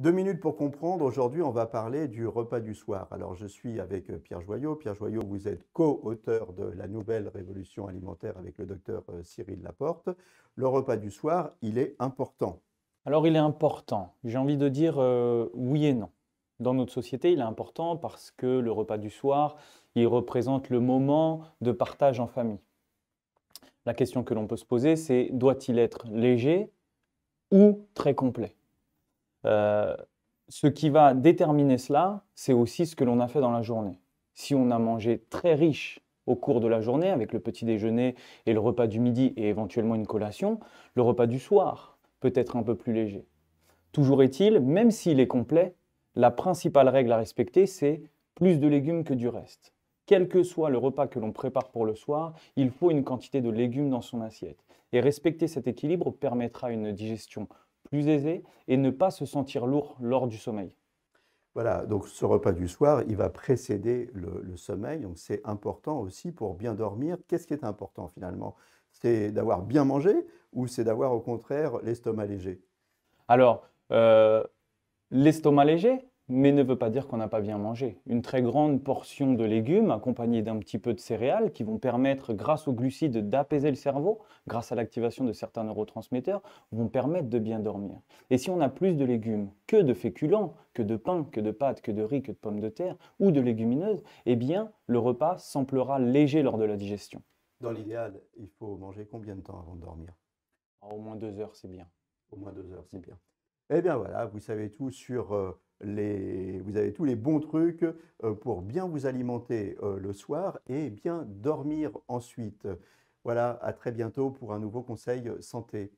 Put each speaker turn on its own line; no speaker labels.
Deux minutes pour comprendre. Aujourd'hui, on va parler du repas du soir. Alors, je suis avec euh, Pierre Joyot. Pierre Joyot, vous êtes co-auteur de La nouvelle révolution alimentaire avec le docteur euh, Cyril Laporte. Le repas du soir, il est important. Alors, il est important. J'ai envie de
dire euh, oui et non. Dans notre société, il est important parce que le repas du soir, il représente le moment de partage en famille. La question que l'on peut se poser, c'est doit-il être léger ou très complet euh, ce qui va déterminer cela, c'est aussi ce que l'on a fait dans la journée. Si on a mangé très riche au cours de la journée, avec le petit déjeuner et le repas du midi et éventuellement une collation, le repas du soir peut être un peu plus léger. Toujours est-il, même s'il est complet, la principale règle à respecter, c'est plus de légumes que du reste. Quel que soit le repas que l'on prépare pour le soir, il faut une quantité de légumes dans son assiette. Et respecter cet équilibre permettra une digestion plus aisé, et ne pas se sentir lourd lors du sommeil.
Voilà, donc ce repas du soir, il va précéder le, sommeil, donc c'est important aussi pour bien dormir. Qu'est-ce qui est important finalement C'est d'avoir bien mangé ou c'est d'avoir au contraire l'estomac léger Alors, euh,
l'estomac léger, mais ne veut pas dire qu'on n'a pas bien mangé. Une très grande portion de légumes accompagnée d'un petit peu de céréales qui vont permettre, grâce aux glucides, d'apaiser le cerveau, grâce à l'activation de certains neurotransmetteurs, vont permettre de bien dormir. Et si on a plus de légumes que de féculents, que de pain, que de pâtes, que de riz, que de pommes de terre ou de légumineuses, eh bien, le repas semblera léger lors de la digestion.
Dans l'idéal, il faut manger combien de temps avant de dormir Au moins deux heures, c'est bien. Au moins deux heures, c'est bien. Eh bien voilà, vous savez tout sur... Euh, vous avez tous les bons trucs euh, pour bien vous alimenter euh, le soir et bien dormir ensuite. Voilà, à très bientôt pour un nouveau conseil santé.